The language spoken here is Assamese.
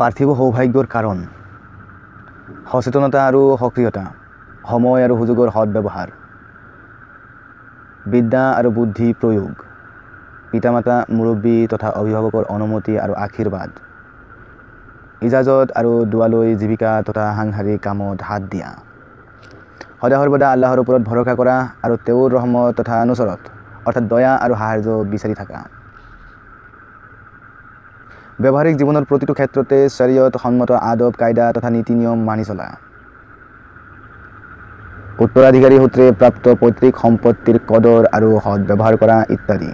পাৰ্থিৱ সৌভাগ্যৰ কাৰণ সচেতনতা আৰু সক্ৰিয়তা সময় আৰু সুযোগৰ সদ ব্যৱহাৰ বিদ্যা আৰু বুদ্ধি প্ৰয়োগ পিতা মাতা মুৰব্বী তথা অভিভাৱকৰ অনুমতি আৰু আশীৰ্বাদ ইজাজত আৰু দুৱালৈ জীৱিকা তথা সাংসাৰিক কামত হাত দিয়া সদা সৰ্বদা আল্লাহৰ ওপৰত ভৰসা কৰা আৰু তেওঁৰ ৰহমত তথা অনুচৰত অৰ্থাৎ দয়া আৰু সাহাৰ্য বিচাৰি থকা ব্যৱহাৰিক জীৱনৰ প্ৰতিটো ক্ষেত্ৰতে চৰিয়ত সন্মত আদব কায়দা তথা নীতি নিয়ম মানি চলা উত্তৰাধিকাৰী সূত্ৰে প্ৰাপ্ত পৈতৃক সম্পত্তিৰ কদৰ আৰু সদ ব্যৱহাৰ কৰা ইত্যাদি